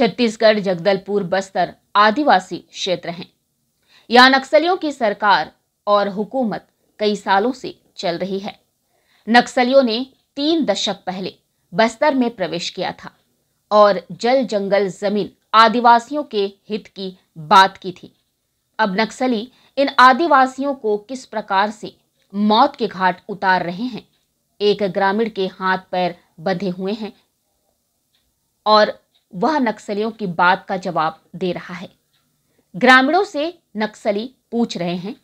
छत्तीसगढ़ जगदलपुर बस्तर आदिवासी क्षेत्र हैं यहाँ नक्सलियों की सरकार और हुकूमत कई सालों से चल रही है नक्सलियों ने तीन दशक पहले बस्तर में प्रवेश किया था और जल जंगल जमीन आदिवासियों के हित की बात की थी अब नक्सली इन आदिवासियों को किस प्रकार से मौत के घाट उतार रहे हैं एक ग्रामीण के हाथ पैर बंधे हुए हैं और वह नक्सलियों की बात का जवाब दे रहा है ग्रामीणों से नक्सली पूछ रहे हैं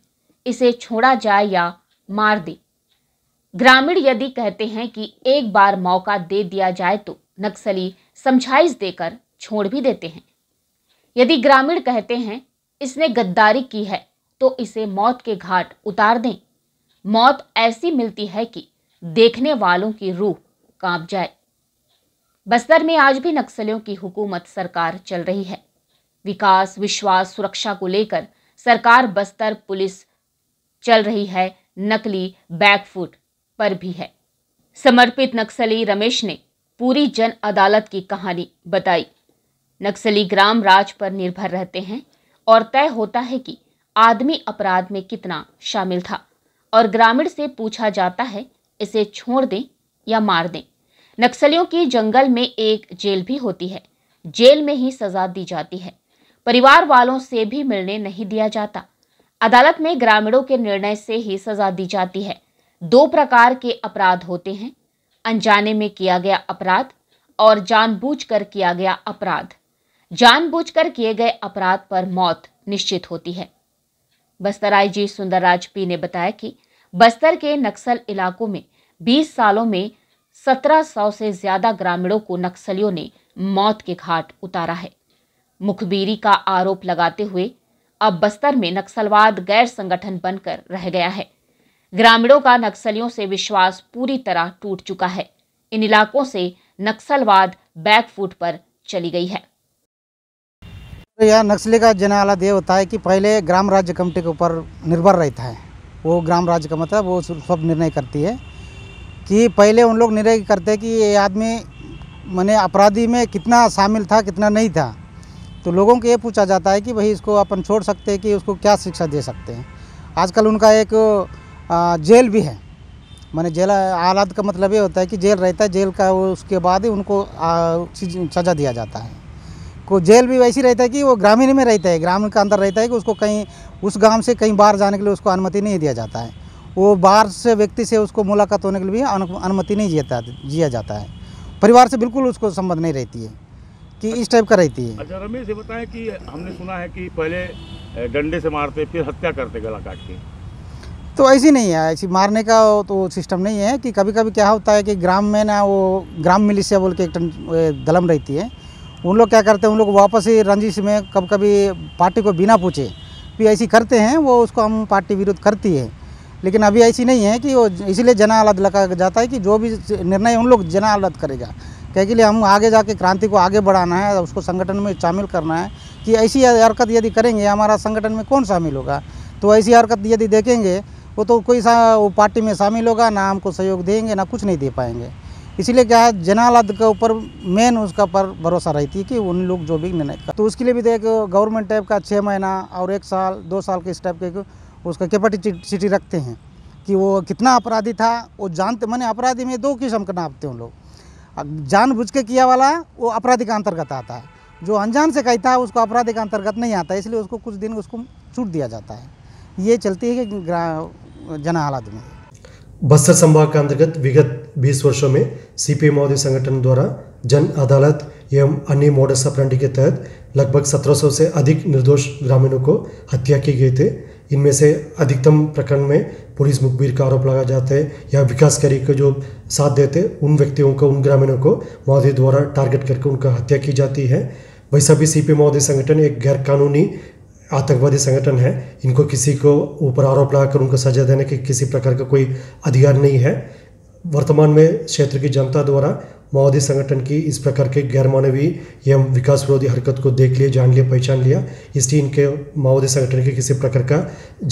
इसे छोड़ा जाए या मार दे ग्रामीण यदि कहते हैं कि एक बार मौका दे दिया जाए तो नक्सली समझाइश देकर छोड़ भी देते हैं यदि ग्रामीण कहते हैं इसने गद्दारी की है तो इसे मौत के घाट उतार दें मौत ऐसी मिलती है कि देखने वालों की रूह कांप जाए बस्तर में आज भी नक्सलियों की हुकूमत सरकार चल रही है विकास विश्वास सुरक्षा को लेकर सरकार बस्तर पुलिस चल रही है नकली बैकफुट पर भी है समर्पित नक्सली रमेश ने पूरी जन अदालत की कहानी बताई नक्सली ग्राम राज पर निर्भर रहते हैं और तय होता है कि आदमी अपराध में कितना शामिल था और ग्रामीण से पूछा जाता है इसे छोड़ दें या मार दें नक्सलियों की जंगल में एक जेल भी होती है जेल में ही सजा दी जाती है परिवार वालों से भी मिलने नहीं दिया जाता अदालत में ग्रामीणों के निर्णय से ही सजा दी जाती है दो प्रकार के अपराध होते हैं अनजाने में किया गया अपराध और जानबूझकर किया गया अपराध जानबूझकर किए गए अपराध पर मौत निश्चित होती है बस्तराई जी सुंदरराज पी ने बताया कि बस्तर के नक्सल इलाकों में 20 सालों में 1700 से ज्यादा ग्रामीणों को नक्सलियों ने मौत के घाट उतारा है मुखबिरी का आरोप लगाते हुए अब बस्तर में नक्सलवाद गैर संगठन बनकर रह गया है ग्रामीणों का नक्सलियों से विश्वास पूरी तरह टूट चुका है इन इलाकों से नक्सलवाद बैकफुट पर चली गई है तो यह नक्सली का जनाला देव होता है कि पहले ग्राम राज्य कमेटी के ऊपर निर्भर रहता है वो ग्राम राज्य का मतलब वो सब निर्णय करती है कि पहले उन लोग निर्णय करते कि ये आदमी मैंने अपराधी में कितना शामिल था कितना नहीं था तो लोगों को ये पूछा जाता है कि भाई इसको अपन छोड़ सकते हैं कि उसको क्या शिक्षा दे सकते हैं आजकल उनका एक जेल भी है मैंने जेल आलाद का मतलब ये होता है कि जेल रहता है जेल का उसके बाद ही उनको सज़ा दिया जाता है को जेल भी वैसी रहता है कि वो ग्रामीण में रहता है ग्रामीण का अंदर रहता है कि उसको कहीं उस गांव से कहीं बाहर जाने के लिए उसको अनुमति नहीं दिया जाता है वो बाहर से व्यक्ति से उसको मुलाकात होने के लिए अनुमति नहीं जीता जिया जाता है परिवार से बिल्कुल उसको संबंध नहीं रहती है कि इस टाइप का रहती है अच्छा रमेश बताएं कि हमने सुना है कि पहले डंडे से मारते फिर हत्या करते गला काट के तो ऐसी नहीं है ऐसी मारने का तो सिस्टम नहीं है कि कभी कभी क्या होता है कि ग्राम में ना वो ग्राम मिलिशिया बोल के एक दलम रहती है उन लोग क्या करते हैं उन लोग वापस ही रंजिश में कभी कभी पार्टी को बिना पूछे भी ऐसी करते हैं वो उसको हम पार्टी विरोध करती है लेकिन अभी ऐसी नहीं है कि वो इसीलिए जना अदालत लगा जाता है कि जो भी निर्णय उन लोग जना अदालत करेगा क्या के लिए हम आगे जाके क्रांति को आगे बढ़ाना है उसको संगठन में शामिल करना है कि ऐसी हरकत यदि करेंगे हमारा संगठन में कौन शामिल होगा तो ऐसी हरकत यदि देखेंगे वो तो कोई सा वो पार्टी में शामिल होगा ना हमको सहयोग देंगे ना कुछ नहीं दे पाएंगे इसलिए क्या है जनालाद के ऊपर मेन उसका पर भरोसा रहती है कि उन लोग जो भी निर्णय तो उसके लिए भी देखो तो गवर्नमेंट टाइप का छः महीना और एक साल दो साल के इस टाइप के उसका कैपेसिटी रखते हैं कि वो कितना अपराधी था वो जानते मैंने अपराधी में दो किस्म का नापते हैं लोग जान बुझ के किया वाला वो अपराधी का अंतर्गत आता है जो अनजान से कहता है उसको अपराधी का अंतर्गत नहीं आता इसलिए उसको कुछ दिन उसको छूट दिया जाता है ये चलती है कि जना हालात में बस्तर संभाग के अंतर्गत विगत 20 वर्षों में सीपीआई मोदी संगठन द्वारा जन अदालत एवं अन्य मोडस अपराधी के तहत लगभग 1700 से अधिक निर्दोष ग्रामीणों को हत्या की गई थी इनमें से अधिकतम प्रकरण में पुलिस मुखबिर का आरोप लगाया जाता है या विकास कार्य के जो साथ देते उन व्यक्तियों को उन ग्रामीणों को महोदय द्वारा टारगेट करके उनका हत्या की जाती है वैसा भी सी पी महोदय संगठन एक गैर कानूनी आतंकवादी संगठन है इनको किसी को ऊपर आरोप लगाकर उनको सजा देने के किसी प्रकार का कोई अधिकार नहीं है वर्तमान में क्षेत्र की जनता द्वारा माओवादी संगठन की इस प्रकार के गैर मानवीय एवं विकास विरोधी हरकत को देख लिए जान लिया पहचान लिया इसलिए इनके माओवादी संगठन के किसी प्रकार का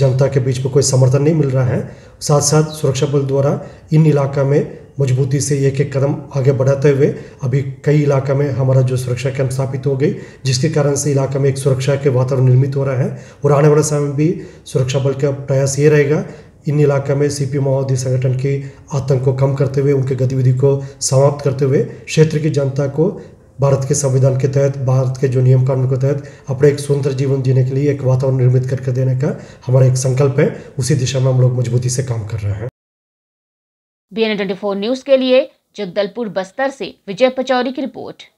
जनता के बीच में कोई समर्थन नहीं मिल रहा है साथ साथ सुरक्षा बल द्वारा इन इलाका में मजबूती से एक एक कदम आगे बढ़ाते हुए अभी कई इलाका में हमारा जो सुरक्षा कैंप स्थापित हो गई जिसके कारण से इलाका में एक सुरक्षा के वातावरण निर्मित हो रहा है और आने वाले समय में भी सुरक्षा बल का प्रयास ये रहेगा इन इलाके में सी माओवादी संगठन के आतंक को कम करते हुए उनके गतिविधि को समाप्त करते हुए क्षेत्र की जनता को भारत के संविधान के तहत भारत के जो नियम कानून के तहत अपने एक स्वतंत्र जीवन जीने के लिए एक वातावरण निर्मित करके देने का हमारा एक संकल्प है उसी दिशा में हम लोग मजबूती से काम कर रहे हैं बी एन ट्वेंटी न्यूज के लिए जगदलपुर बस्तर से विजय पचौरी की रिपोर्ट